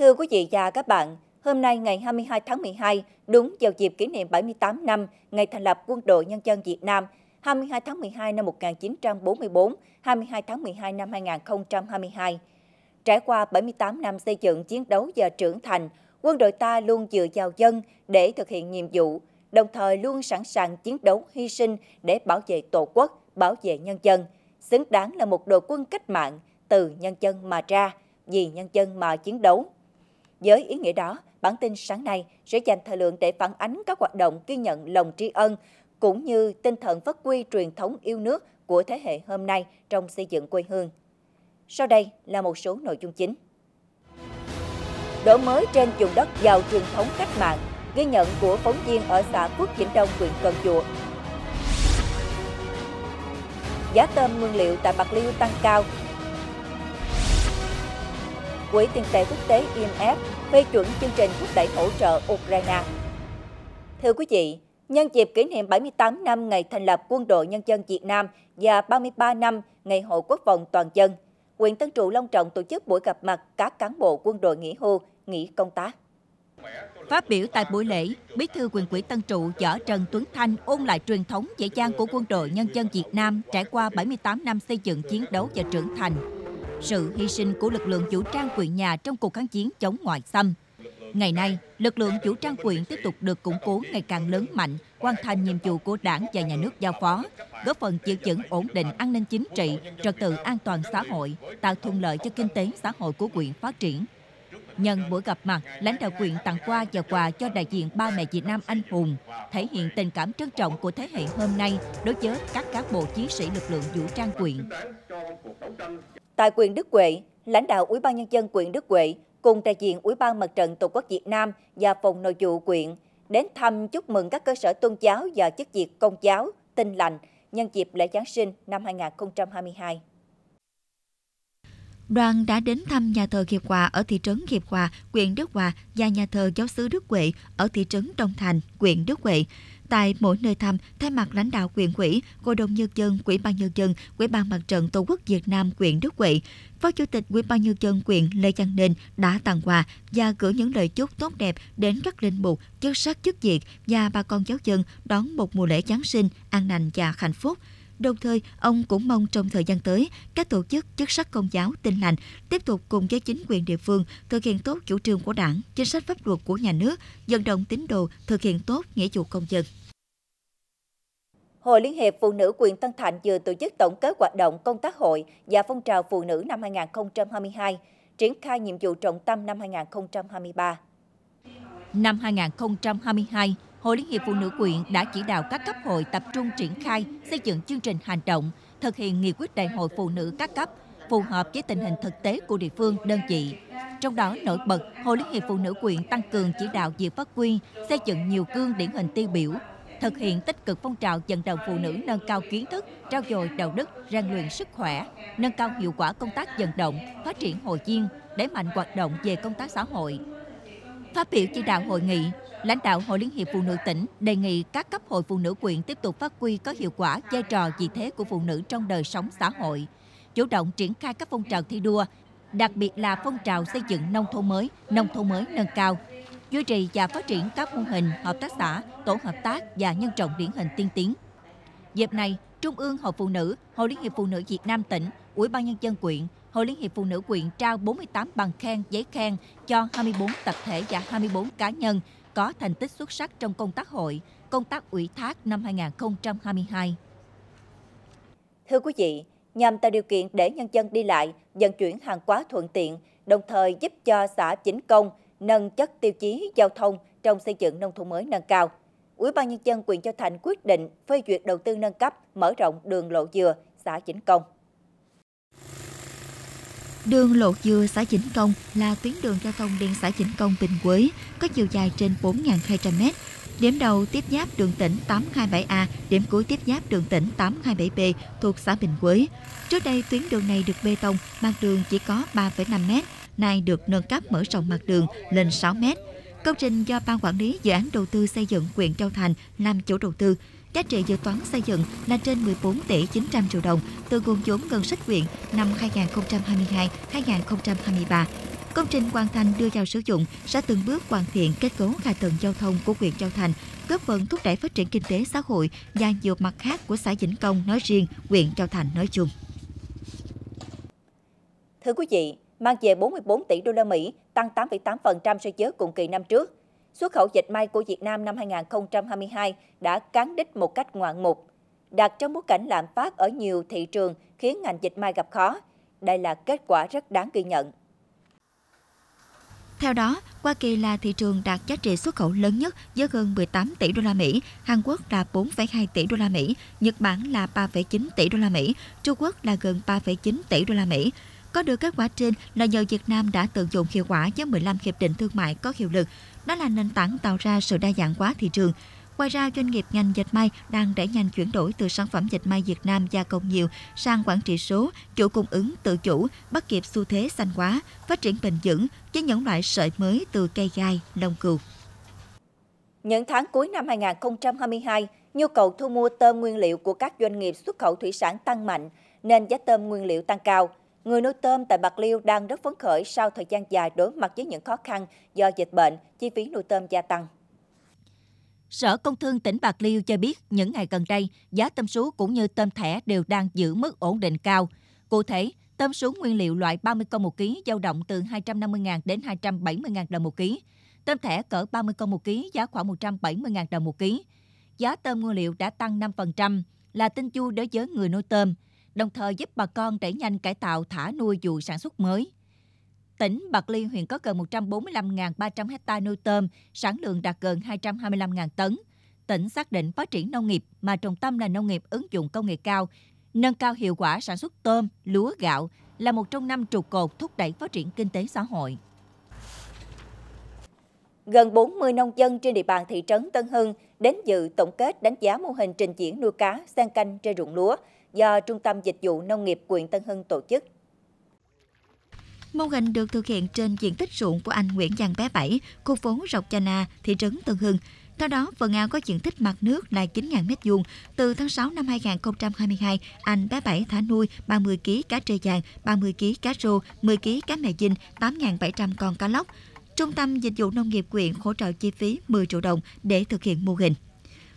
Thưa quý vị và các bạn, hôm nay ngày 22 tháng 12, đúng vào dịp kỷ niệm 78 năm ngày thành lập Quân đội Nhân dân Việt Nam, 22 tháng 12 năm 1944, 22 tháng 12 năm 2022. Trải qua 78 năm xây dựng chiến đấu và trưởng thành, quân đội ta luôn dựa vào dân để thực hiện nhiệm vụ, đồng thời luôn sẵn sàng chiến đấu hy sinh để bảo vệ Tổ quốc, bảo vệ nhân dân. Xứng đáng là một đội quân cách mạng, từ nhân dân mà ra, vì nhân dân mà chiến đấu. Với ý nghĩa đó, bản tin sáng nay sẽ dành thời lượng để phản ánh các hoạt động ghi nhận lòng tri ân, cũng như tinh thần phát huy truyền thống yêu nước của thế hệ hôm nay trong xây dựng quê hương. Sau đây là một số nội dung chính. Đổi mới trên vùng đất giàu truyền thống cách mạng, ghi nhận của phóng viên ở xã Phước Vĩnh Đông, huyện Cần Duộc. Giá tôm nguyên liệu tại Bạc Liêu tăng cao, Quỹ tiền tệ quốc tế IMF phê chuẩn chương trình thúc đẩy hỗ trợ Ukraine. Thưa quý vị, nhân dịp kỷ niệm 78 năm ngày thành lập Quân đội Nhân dân Việt Nam và 33 năm ngày Hội Quốc phòng toàn dân, huyện Tân Trụ Long Trọng tổ chức buổi gặp mặt các cán bộ quân đội nghỉ hưu, nghỉ công tác. Phát biểu tại buổi lễ, Bí thư quyền quỹ Tân Trụ Võ Trần Tuấn Thanh ôn lại truyền thống dễ dàng của quân đội nhân dân Việt Nam trải qua 78 năm xây dựng chiến đấu và trưởng thành, sự hy sinh của lực lượng vũ trang quyện nhà trong cuộc kháng chiến chống ngoại xâm. Ngày nay, lực lượng vũ trang quyện tiếp tục được củng cố ngày càng lớn mạnh, hoàn thành nhiệm vụ của đảng và nhà nước giao phó, góp phần giữ vững ổn định an ninh chính trị, trật tự an toàn xã hội, tạo thuận lợi cho kinh tế xã hội của quyện phát triển. Nhân buổi gặp mặt, lãnh đạo quyện tặng quà và quà cho đại diện ba mẹ Việt Nam anh hùng, thể hiện tình cảm trân trọng của thế hệ hôm nay đối với các cán bộ chiến sĩ lực lượng vũ trang quyện. Tại quyền Đức Quệ, lãnh đạo Ủy ban nhân dân quyền Đức Quệ cùng đại diện Ủy ban Mặt trận Tổ quốc Việt Nam và phòng nội vụ quyện đến thăm chúc mừng các cơ sở tôn giáo và chức việc công giáo tinh lành nhân dịp lễ Giáng sinh năm 2022. Đoàn đã đến thăm nhà thờ Hiệp Hòa ở thị trấn Hiệp Hòa, huyện Đức Hòa và nhà thờ giáo sứ Đức Huệ ở thị trấn Đông Thành, huyện Đức Huệ. Tại mỗi nơi thăm, thay mặt lãnh đạo quyền quỹ, Hội đồng Nhân dân, Quỹ ban Nhân dân, Quỹ ban Mặt trận Tổ quốc Việt Nam quyện Đức Quỵ, Phó Chủ tịch Quỹ ban Nhân dân quyện Lê Văn Ninh đã tặng quà và gửi những lời chúc tốt đẹp đến các linh mục, chức sắc chức việc và bà con giáo dân đón một mùa lễ Giáng sinh an lành và hạnh phúc. Đồng thời, ông cũng mong trong thời gian tới, các tổ chức chức sắc công giáo tinh lành tiếp tục cùng với chính quyền địa phương thực hiện tốt chủ trương của đảng, chính sách pháp luật của nhà nước, dân động tín đồ thực hiện tốt nghĩa vụ công dân. Hội Liên hiệp Phụ nữ quyền Tân Thạnh vừa tổ chức tổng kết hoạt động công tác hội và phong trào phụ nữ năm 2022, triển khai nhiệm vụ trọng tâm năm 2023. Năm 2022, Hội Liên hiệp Phụ nữ quyện đã chỉ đạo các cấp hội tập trung triển khai xây dựng chương trình hành động, thực hiện nghị quyết đại hội phụ nữ các cấp phù hợp với tình hình thực tế của địa phương đơn vị. Trong đó nổi bật, Hội Liên hiệp Phụ nữ quyện tăng cường chỉ đạo việc phát huy, xây dựng nhiều gương điển hình tiêu biểu, thực hiện tích cực phong trào vận động phụ nữ nâng cao kiến thức, trao dồi đạo đức, rèn luyện sức khỏe, nâng cao hiệu quả công tác vận động, phát triển hội viên, đẩy mạnh hoạt động về công tác xã hội. Phát biểu chỉ đạo hội nghị, lãnh đạo Hội Liên hiệp Phụ nữ tỉnh đề nghị các cấp hội phụ nữ quyện tiếp tục phát huy có hiệu quả vai trò vị thế của phụ nữ trong đời sống xã hội, chủ động triển khai các phong trào thi đua, đặc biệt là phong trào xây dựng nông thôn mới, nông thôn mới nâng cao, duy trì và phát triển các mô hình hợp tác xã, tổ hợp tác và nhân rộng điển hình tiên tiến. Dịp này, Trung ương Hội Phụ nữ, Hội Liên hiệp Phụ nữ Việt Nam tỉnh, Ủy ban nhân dân quyện, Hội Liên hiệp Phụ nữ quyện trao 48 bằng khen, giấy khen cho 24 tập thể và 24 cá nhân có thành tích xuất sắc trong công tác hội, công tác ủy thác năm 2022. Thưa quý vị, nhằm tạo điều kiện để nhân dân đi lại, vận chuyển hàng hóa thuận tiện, đồng thời giúp cho xã chính công nâng chất tiêu chí giao thông trong xây dựng nông thôn mới nâng cao. Ủy ban nhân dân huyện Châu Thành quyết định phê duyệt đầu tư nâng cấp, mở rộng đường lộ dừa, xã Chỉnh Công. Đường Lộ Dừa xã Chỉnh Công là tuyến đường giao thông liên xã Chỉnh Công Bình Quế có chiều dài trên 4.200m. Điểm đầu tiếp giáp đường tỉnh 827A, điểm cuối tiếp giáp đường tỉnh 827B thuộc xã Bình Quế. Trước đây tuyến đường này được bê tông, mặt đường chỉ có 3,5m, nay được nâng cấp mở rộng mặt đường lên 6m. Công trình do Ban Quản lý Dự án Đầu tư xây dựng huyện Châu Thành làm chủ đầu tư, Giá trị dự toán xây dựng là trên 14 tỷ 900 triệu đồng từ nguồn vốn ngân sách huyện năm 2022-2023. Công trình hoàn thành đưa vào sử dụng sẽ từng bước hoàn thiện kết cấu hạ tầng giao thông của huyện Châu Thành, góp phần thúc đẩy phát triển kinh tế xã hội và nhiều mặt khác của xã Vĩnh Công nói riêng, huyện Châu Thành nói chung. Thưa quý vị, mang về 44 tỷ đô la Mỹ, tăng 8,8% so với cùng kỳ năm trước xuất khẩu dệt may của Việt Nam năm 2022 đã cán đích một cách ngoạn mục. Đạt trong bối cảnh lạm phát ở nhiều thị trường khiến ngành dệt may gặp khó. Đây là kết quả rất đáng ghi nhận. Theo đó, Hoa Kỳ là thị trường đạt giá trị xuất khẩu lớn nhất với hơn 18 tỷ đô la Mỹ, Hàn Quốc là 4,2 tỷ đô la Mỹ, Nhật Bản là 3,9 tỷ đô la Mỹ, Trung Quốc là gần 3,9 tỷ đô la Mỹ. Có được kết quả trên là nhờ Việt Nam đã tận dụng hiệu quả với 15 hiệp định thương mại có hiệu lực. Đó là nền tảng tạo ra sự đa dạng hóa thị trường. Ngoài ra, doanh nghiệp ngành dệt may đang đẩy nhanh chuyển đổi từ sản phẩm dệt may Việt Nam gia công nhiều sang quản trị số, chủ cung ứng tự chủ, bắt kịp xu thế xanh hóa, phát triển bền vững với những loại sợi mới từ cây gai, lông cừu. Những tháng cuối năm 2022, nhu cầu thu mua tôm nguyên liệu của các doanh nghiệp xuất khẩu thủy sản tăng mạnh nên giá tôm nguyên liệu tăng cao – Người nuôi tôm tại Bạc Liêu đang rất phấn khởi sau thời gian dài đối mặt với những khó khăn do dịch bệnh, chi phí nuôi tôm gia tăng. Sở Công Thương tỉnh Bạc Liêu cho biết những ngày gần đây, giá tôm sú cũng như tôm thẻ đều đang giữ mức ổn định cao. Cụ thể, tôm sú nguyên liệu loại 30 con một ký dao động từ 250.000 đến 270.000 đồng một ký. Tôm thẻ cỡ 30 con một ký giá khoảng 170.000 đồng một ký. Giá tôm nguyên liệu đã tăng 5%, là tin vui đối với người nuôi tôm – đồng thời giúp bà con đẩy nhanh cải tạo thả nuôi vụ sản xuất mới. Tỉnh Bạc Liêu hiện có gần 145.300 hecta nuôi tôm, sản lượng đạt gần 225.000 tấn. Tỉnh xác định phát triển nông nghiệp mà trọng tâm là nông nghiệp ứng dụng công nghệ cao, nâng cao hiệu quả sản xuất tôm, lúa, gạo là một trong năm trụ cột thúc đẩy phát triển kinh tế xã hội. Gần 40 nông dân trên địa bàn thị trấn Tân Hưng đến dự tổng kết đánh giá mô hình trình diễn nuôi cá, sen canh trên ruộng lúa – do Trung tâm Dịch vụ Nông nghiệp quyện Tân Hưng tổ chức. Mô hình được thực hiện trên diện tích ruộng của anh Nguyễn Giang Bé Bảy, khu phố Rọc Chà Na, thị trấn Tân Hưng. Theo đó, Vân Ao có diện tích mặt nước là 9.000 m2. Từ tháng 6 năm 2022, anh bé Bảy thả nuôi 30 kg cá trê vàng, 30 kg cá rô, 10 kg cá mè dinh, 8.700 con cá lóc. Trung tâm Dịch vụ Nông nghiệp quyện hỗ trợ chi phí 10 triệu đồng để thực hiện mô hình.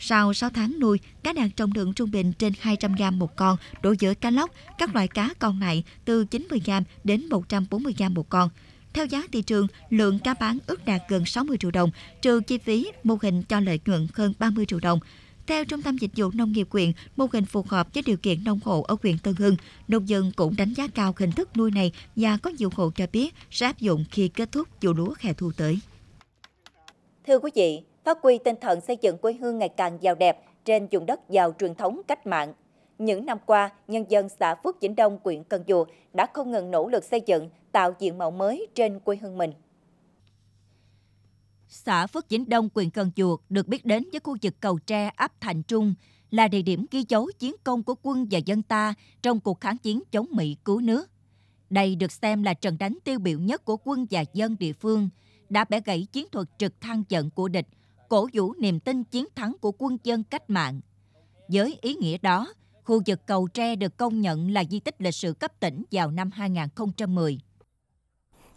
Sau 6 tháng nuôi, cá đạt trọng lượng trung bình trên 200 g một con đối với cá lóc, các loại cá con này từ 90 g đến 140 g một con. Theo giá thị trường, lượng cá bán ước đạt gần 60 triệu đồng, trừ chi phí mô hình cho lợi nhuận hơn 30 triệu đồng. Theo Trung tâm Dịch vụ Nông nghiệp huyện, mô hình phù hợp với điều kiện nông hộ ở huyện Tân Hưng. Nông dân cũng đánh giá cao hình thức nuôi này và có nhiều hộ cho biết sẽ áp dụng khi kết thúc vụ lúa hè thu tới. Thưa quý vị, phát huy tinh thần xây dựng quê hương ngày càng giàu đẹp trên vùng đất giàu truyền thống cách mạng. Những năm qua, nhân dân xã Phước Vĩnh Đông, huyện Cần Duộc đã không ngừng nỗ lực xây dựng, tạo diện mạo mới trên quê hương mình. Xã Phước Vĩnh Đông, huyện Cần Duộc được biết đến với khu vực cầu tre ấp Thành Trung là địa điểm ghi dấu chiến công của quân và dân ta trong cuộc kháng chiến chống Mỹ cứu nước. Đây được xem là trận đánh tiêu biểu nhất của quân và dân địa phương, đã bẻ gãy chiến thuật trực thăng trận của địch, cổ vũ niềm tin chiến thắng của quân dân cách mạng. Với ý nghĩa đó, khu vực cầu tre được công nhận là di tích lịch sử cấp tỉnh vào năm 2010.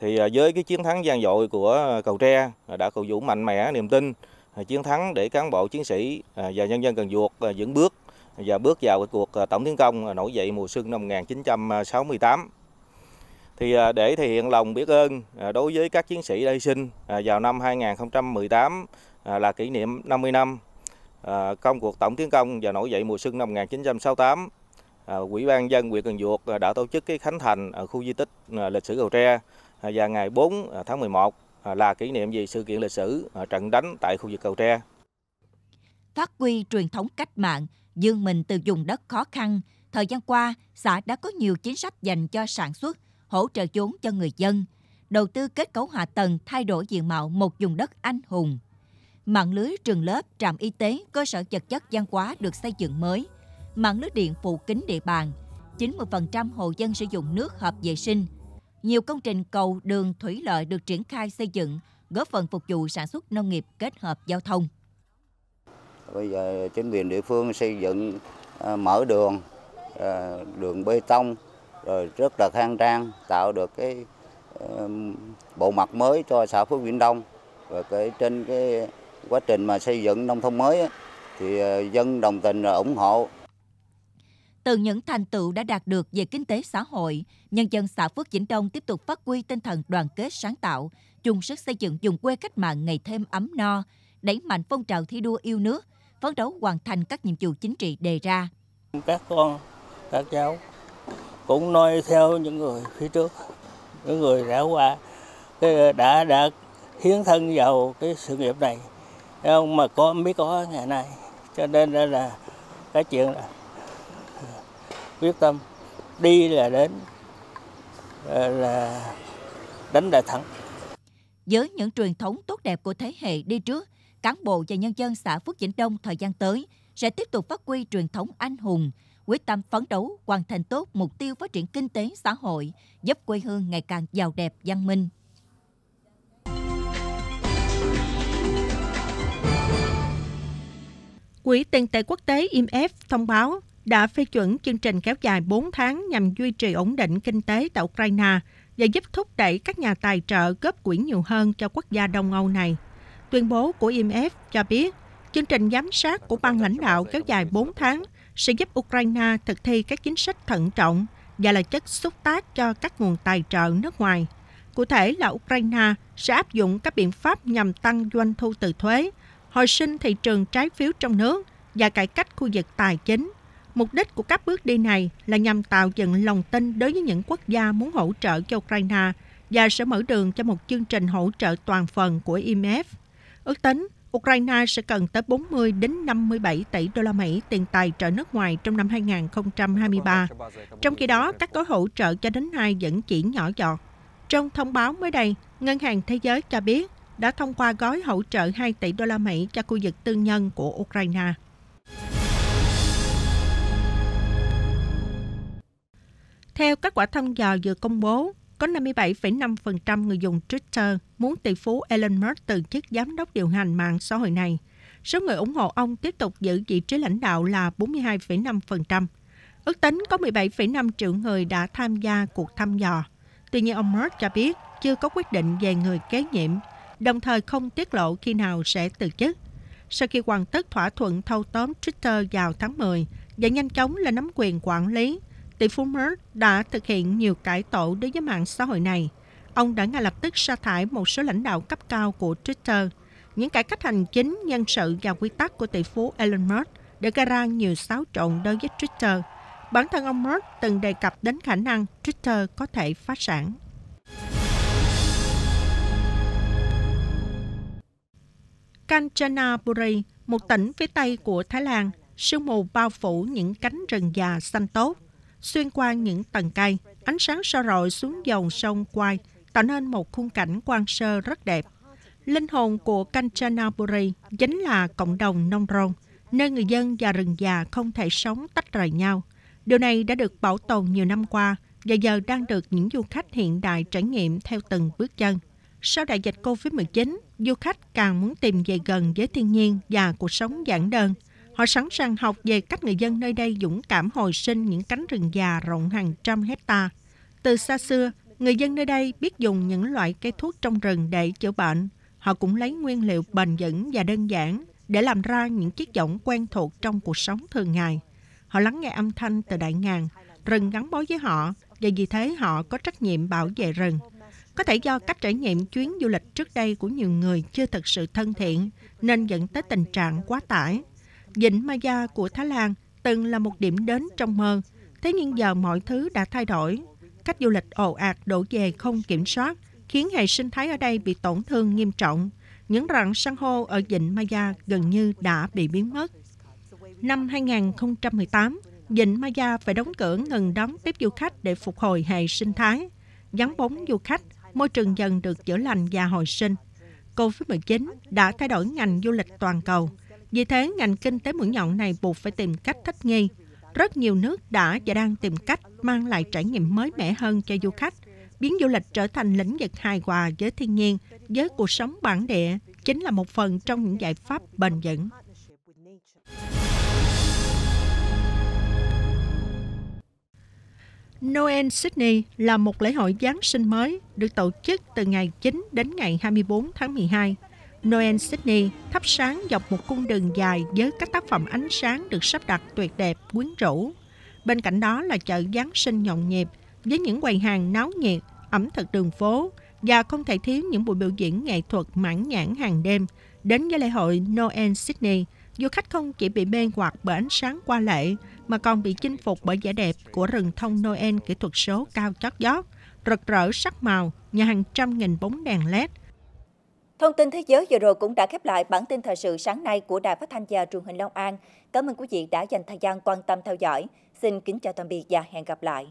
Thì à, với cái chiến thắng gian dội của à, cầu tre à, đã cổ vũ mạnh mẽ niềm tin chiến thắng để cán bộ chiến sĩ và nhân dân Cần Duộc vững bước và bước vào cái cuộc tổng tiến công nổi dậy mùa xuân năm 1968. Thì để thể hiện lòng biết ơn đối với các chiến sĩ đã hy sinh vào năm 2018 À, là kỷ niệm 50 năm à, công cuộc tổng tiến công và nổi dậy mùa xuân năm 1968. Quỹ à, ban dân huyện Cần Duộc đã tổ chức cái khánh thành ở khu di tích lịch sử Cầu Tre và ngày 4 tháng 11 là kỷ niệm về sự kiện lịch sử trận đánh tại khu vực Cầu Tre. Phát huy truyền thống cách mạng, dương mình từ vùng đất khó khăn, thời gian qua xã đã có nhiều chính sách dành cho sản xuất, hỗ trợ vốn cho người dân, đầu tư kết cấu hạ tầng thay đổi diện mạo một vùng đất anh hùng. Mạng lưới trường lớp, trạm y tế, cơ sở vật chất văn hóa được xây dựng mới. Mạng lưới điện phủ kính địa bàn. 90% hộ dân sử dụng nước hợp vệ sinh. Nhiều công trình cầu, đường, thủy lợi được triển khai xây dựng, góp phần phục vụ sản xuất nông nghiệp kết hợp giao thông. Bây giờ chính quyền địa phương xây dựng à, mở đường, à, đường bê tông rồi rất là khang trang, tạo được cái bộ mặt mới cho xã Phước Vĩnh Đông và cái trên cái quá trình mà xây dựng nông thôn mới thì ờ, dân đồng tình là ủng hộ. Từ những thành tựu đã đạt được về kinh tế xã hội, nhân dân xã Phước Vĩnh Đông tiếp tục phát huy tinh thần đoàn kết sáng tạo, chung sức xây dựng vùng quê cách mạng ngày thêm ấm no, đẩy mạnh phong trào thi đua yêu nước, phấn đấu hoàn thành các nhiệm vụ chính trị đề ra. Các con, các cháu cũng noi theo những người phía trước, những người đã qua, đã đã hiến thân vào cái sự nghiệp này không mà có mới có ngày nay cho nên đây là cái chuyện là quyết tâm đi là đến ờ, là đánh đại thắng với những truyền thống tốt đẹp của thế hệ đi trước cán bộ và nhân dân xã Phước Vĩnh Đông thời gian tới sẽ tiếp tục phát huy truyền thống anh hùng, quyết tâm phấn đấu hoàn thành tốt mục tiêu phát triển kinh tế xã hội, giúp quê hương ngày càng giàu đẹp văn minh. Quỹ tiền tệ quốc tế IMF thông báo đã phê chuẩn chương trình kéo dài 4 tháng nhằm duy trì ổn định kinh tế tại Ukraine và giúp thúc đẩy các nhà tài trợ góp quỹ nhiều hơn cho quốc gia Đông Âu này. Tuyên bố của IMF cho biết, chương trình giám sát của ban lãnh đạo kéo dài 4 tháng sẽ giúp Ukraine thực thi các chính sách thận trọng và là chất xúc tác cho các nguồn tài trợ nước ngoài. Cụ thể là Ukraine sẽ áp dụng các biện pháp nhằm tăng doanh thu từ thuế, hồi sinh thị trường trái phiếu trong nước và cải cách khu vực tài chính. Mục đích của các bước đi này là nhằm tạo dựng lòng tin đối với những quốc gia muốn hỗ trợ cho Ukraine và sẽ mở đường cho một chương trình hỗ trợ toàn phần của IMF. Ước tính Ukraine sẽ cần tới 40 đến 57 tỷ đô la Mỹ tiền tài trợ nước ngoài trong năm 2023. Trong khi đó, các gói hỗ trợ cho đến nay vẫn chỉ nhỏ giọt. Trong thông báo mới đây, Ngân hàng Thế giới cho biết đã thông qua gói hỗ trợ 2 tỷ đô la Mỹ cho khu vực tư nhân của Ukraine. Theo kết quả thăm dò vừa công bố, có 57,5% người dùng Twitter muốn tỷ phú Elon Musk từ chức giám đốc điều hành mạng xã hội này. Số người ủng hộ ông tiếp tục giữ vị trí lãnh đạo là 42,5%. Ước tính có 17,5 triệu người đã tham gia cuộc thăm dò. Tuy nhiên ông Musk cho biết chưa có quyết định về người kế nhiệm đồng thời không tiết lộ khi nào sẽ từ chức. Sau khi hoàn tất thỏa thuận thâu tóm Twitter vào tháng 10 và nhanh chóng là nắm quyền quản lý, tỷ phú Musk đã thực hiện nhiều cải tổ đối với mạng xã hội này. Ông đã ngay lập tức sa thải một số lãnh đạo cấp cao của Twitter. Những cải cách hành chính, nhân sự và quy tắc của tỷ phú Elon Musk đã gây ra nhiều xáo trộn đối với Twitter. Bản thân ông Musk từng đề cập đến khả năng Twitter có thể phá sản. Kanchanaburi, một tỉnh phía tây của Thái Lan, sương mù bao phủ những cánh rừng già xanh tốt, xuyên qua những tầng cây, ánh sáng soi rọi xuống dòng sông Quai, tạo nên một khung cảnh quan sơ rất đẹp. Linh hồn của Kanchanaburi chính là cộng đồng nông rôn, nơi người dân và rừng già không thể sống tách rời nhau. Điều này đã được bảo tồn nhiều năm qua và giờ đang được những du khách hiện đại trải nghiệm theo từng bước chân. Sau đại dịch COVID-19, du khách càng muốn tìm về gần với thiên nhiên và cuộc sống giản đơn. Họ sẵn sàng học về cách người dân nơi đây dũng cảm hồi sinh những cánh rừng già rộng hàng trăm hecta. Từ xa xưa, người dân nơi đây biết dùng những loại cây thuốc trong rừng để chữa bệnh. Họ cũng lấy nguyên liệu bền vững và đơn giản để làm ra những chiếc giọng quen thuộc trong cuộc sống thường ngày. Họ lắng nghe âm thanh từ đại ngàn, rừng gắn bó với họ và vì thế họ có trách nhiệm bảo vệ rừng. Có thể do cách trải nghiệm chuyến du lịch trước đây của nhiều người chưa thực sự thân thiện nên dẫn tới tình trạng quá tải. Vịnh Maya của Thái Lan từng là một điểm đến trong mơ, thế nhưng giờ mọi thứ đã thay đổi. Cách du lịch ồ ạt đổ về không kiểm soát khiến hệ sinh thái ở đây bị tổn thương nghiêm trọng. Những rặng san hô ở vịnh Maya gần như đã bị biến mất. Năm 2018, vịnh Maya phải đóng cửa ngừng đón tiếp du khách để phục hồi hệ sinh thái. Vắng bóng du khách môi trường dần được chữa lành và hồi sinh. COVID-19 đã thay đổi ngành du lịch toàn cầu. Vì thế, ngành kinh tế mũi nhọn này buộc phải tìm cách thích nghi. Rất nhiều nước đã và đang tìm cách mang lại trải nghiệm mới mẻ hơn cho du khách, biến du lịch trở thành lĩnh vực hài hòa với thiên nhiên, với cuộc sống bản địa chính là một phần trong những giải pháp bền vững. Noel Sydney là một lễ hội Giáng sinh mới được tổ chức từ ngày 9 đến ngày 24 tháng 12. Noel Sydney thắp sáng dọc một cung đường dài với các tác phẩm ánh sáng được sắp đặt tuyệt đẹp, quyến rũ. Bên cạnh đó là chợ Giáng sinh nhộn nhịp với những quầy hàng náo nhiệt, ẩm thực đường phố và không thể thiếu những buổi biểu diễn nghệ thuật mãn nhãn hàng đêm. Đến với lễ hội Noel Sydney, du khách không chỉ bị mê hoặc bởi ánh sáng qua lệ mà còn bị chinh phục bởi vẻ đẹp của rừng thông Noel kỹ thuật số cao chót vót, rực rỡ sắc màu nhờ hàng trăm nghìn bóng đèn LED. Thông tin thế giới vừa rồi cũng đã khép lại bản tin thời sự sáng nay của Đài Phát thanh và Truyền hình Long An. Cảm ơn quý vị đã dành thời gian quan tâm theo dõi. Xin kính chào tạm biệt và hẹn gặp lại.